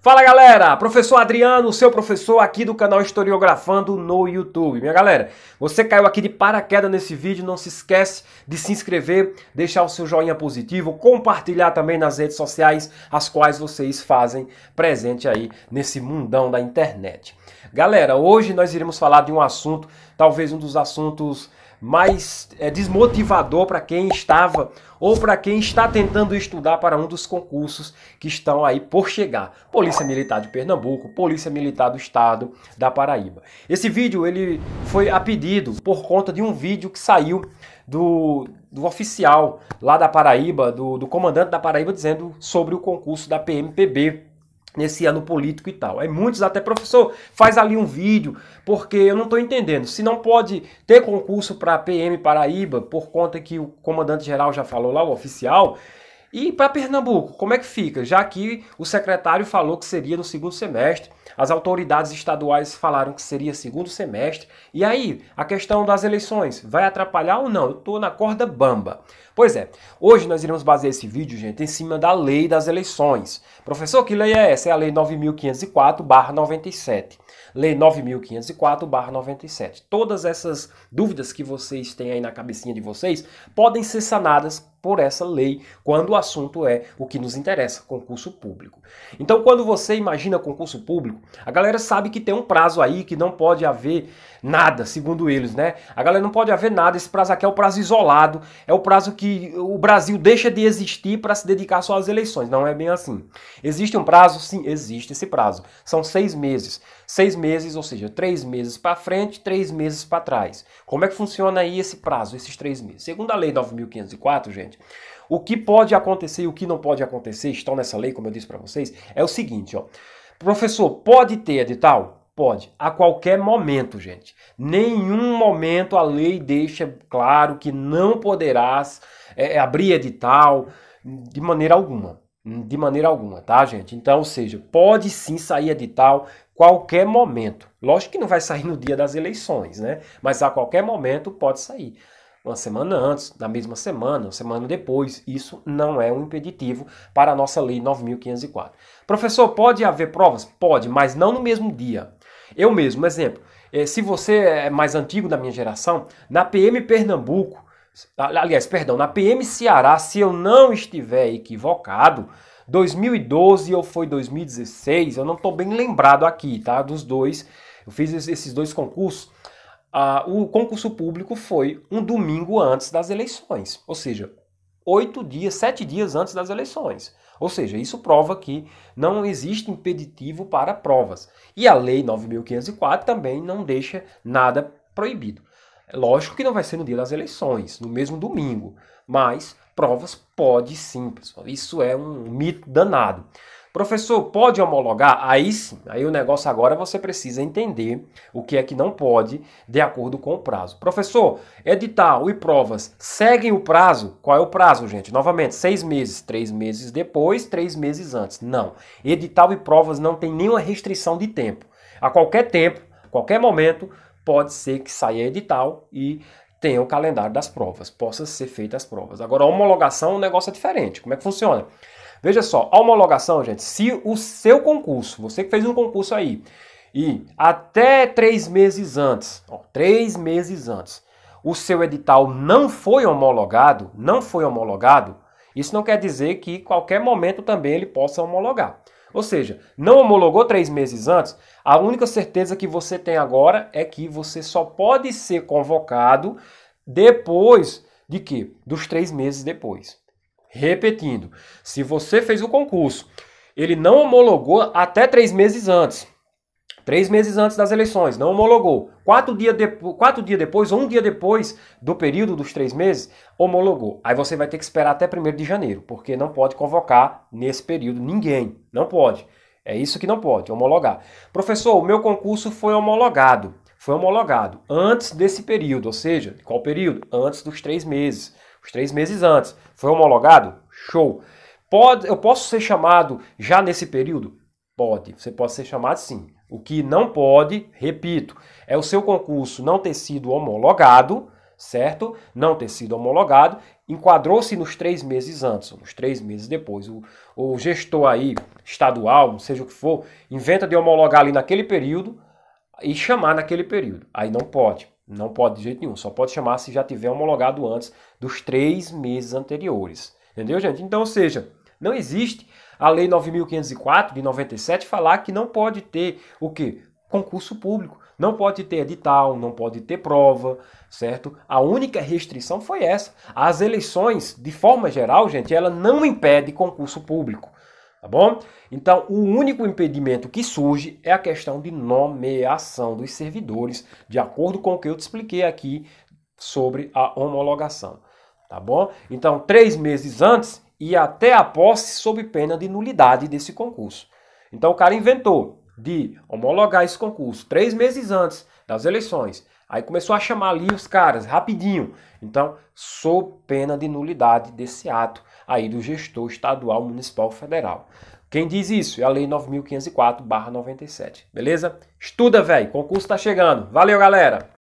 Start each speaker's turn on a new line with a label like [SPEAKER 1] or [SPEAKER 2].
[SPEAKER 1] Fala galera, professor Adriano, seu professor aqui do canal Historiografando no YouTube. Minha galera, você caiu aqui de paraquedas nesse vídeo, não se esquece de se inscrever, deixar o seu joinha positivo, compartilhar também nas redes sociais, as quais vocês fazem presente aí nesse mundão da internet. Galera, hoje nós iremos falar de um assunto, talvez um dos assuntos mais é, desmotivador para quem estava ou para quem está tentando estudar para um dos concursos que estão aí por chegar. Polícia Militar de Pernambuco, Polícia Militar do Estado da Paraíba. Esse vídeo ele foi a pedido por conta de um vídeo que saiu do, do oficial lá da Paraíba, do, do comandante da Paraíba, dizendo sobre o concurso da PMPB nesse ano político e tal. Aí muitos até, professor, faz ali um vídeo, porque eu não estou entendendo. Se não pode ter concurso para PM Paraíba, por conta que o comandante-geral já falou lá, o oficial, e para Pernambuco, como é que fica? Já que o secretário falou que seria no segundo semestre, as autoridades estaduais falaram que seria segundo semestre. E aí, a questão das eleições, vai atrapalhar ou não? Eu estou na corda bamba. Pois é, hoje nós iremos basear esse vídeo, gente, em cima da lei das eleições. Professor, que lei é essa? É a Lei 9504-97. Lei 9504-97. Todas essas dúvidas que vocês têm aí na cabecinha de vocês podem ser sanadas por essa lei quando o assunto é o que nos interessa, concurso público. Então, quando você imagina concurso público, a galera sabe que tem um prazo aí que não pode haver nada, segundo eles, né? A galera não pode haver nada, esse prazo aqui é o prazo isolado, é o prazo que o Brasil deixa de existir para se dedicar só às eleições. Não é bem assim. Existe um prazo? Sim, existe esse prazo. São seis meses. Seis meses, ou seja, três meses para frente, três meses para trás. Como é que funciona aí esse prazo, esses três meses? Segundo a Lei 9.504, gente, gente. O que pode acontecer e o que não pode acontecer, estão nessa lei, como eu disse para vocês, é o seguinte, ó. Professor, pode ter edital? Pode, a qualquer momento, gente. Nenhum momento a lei deixa claro que não poderás é, é, abrir edital de maneira alguma. De maneira alguma, tá, gente? Então, ou seja, pode sim sair edital qualquer momento. Lógico que não vai sair no dia das eleições, né? Mas a qualquer momento pode sair uma semana antes, na mesma semana, uma semana depois. Isso não é um impeditivo para a nossa lei 9504. Professor, pode haver provas? Pode, mas não no mesmo dia. Eu mesmo, exemplo, eh, se você é mais antigo da minha geração, na PM Pernambuco, aliás, perdão, na PM Ceará, se eu não estiver equivocado, 2012 ou foi 2016, eu não estou bem lembrado aqui, tá? Dos dois, eu fiz esses dois concursos ah, o concurso público foi um domingo antes das eleições, ou seja, oito dias, sete dias antes das eleições. Ou seja, isso prova que não existe impeditivo para provas. E a Lei 9.504 também não deixa nada proibido. É lógico que não vai ser no dia das eleições, no mesmo domingo, mas provas pode sim, pessoal. Isso é um mito danado. Professor, pode homologar? Aí sim, aí o negócio agora é você precisa entender o que é que não pode de acordo com o prazo. Professor, edital e provas seguem o prazo? Qual é o prazo, gente? Novamente, seis meses, três meses depois, três meses antes. Não, edital e provas não tem nenhuma restrição de tempo. A qualquer tempo, qualquer momento, pode ser que saia edital e tenha o calendário das provas, possa ser feitas as provas. Agora, a homologação, o negócio é diferente. Como é que funciona? Veja só, a homologação, gente, se o seu concurso, você que fez um concurso aí, e até três meses antes, ó, três meses antes, o seu edital não foi homologado, não foi homologado, isso não quer dizer que qualquer momento também ele possa homologar. Ou seja, não homologou três meses antes, a única certeza que você tem agora é que você só pode ser convocado depois de quê? Dos três meses depois. Repetindo, se você fez o concurso, ele não homologou até três meses antes. Três meses antes das eleições, não homologou. Quatro dias, de, quatro dias depois, ou um dia depois do período dos três meses, homologou. Aí você vai ter que esperar até 1 de janeiro, porque não pode convocar nesse período ninguém. Não pode. É isso que não pode, homologar. Professor, o meu concurso foi homologado. Foi homologado antes desse período, ou seja, qual período? Antes dos três meses os três meses antes. Foi homologado? Show. Pode, eu posso ser chamado já nesse período? Pode, você pode ser chamado sim. O que não pode, repito, é o seu concurso não ter sido homologado, certo? Não ter sido homologado, enquadrou-se nos três meses antes, nos três meses depois. O, o gestor aí, estadual, seja o que for, inventa de homologar ali naquele período e chamar naquele período. Aí não pode. Não pode de jeito nenhum. Só pode chamar se já tiver homologado antes dos três meses anteriores. Entendeu, gente? Então, ou seja, não existe a Lei 9.504 de 97 falar que não pode ter o quê? Concurso público. Não pode ter edital, não pode ter prova, certo? A única restrição foi essa. As eleições, de forma geral, gente, ela não impede concurso público. Tá bom? Então, o único impedimento que surge é a questão de nomeação dos servidores, de acordo com o que eu te expliquei aqui sobre a homologação. Tá bom? Então, três meses antes e até a posse sob pena de nulidade desse concurso. Então, o cara inventou de homologar esse concurso três meses antes das eleições Aí começou a chamar ali os caras, rapidinho. Então, sou pena de nulidade desse ato aí do gestor estadual, municipal, federal. Quem diz isso é a Lei 9504/97, beleza? Estuda, velho, concurso tá chegando. Valeu, galera.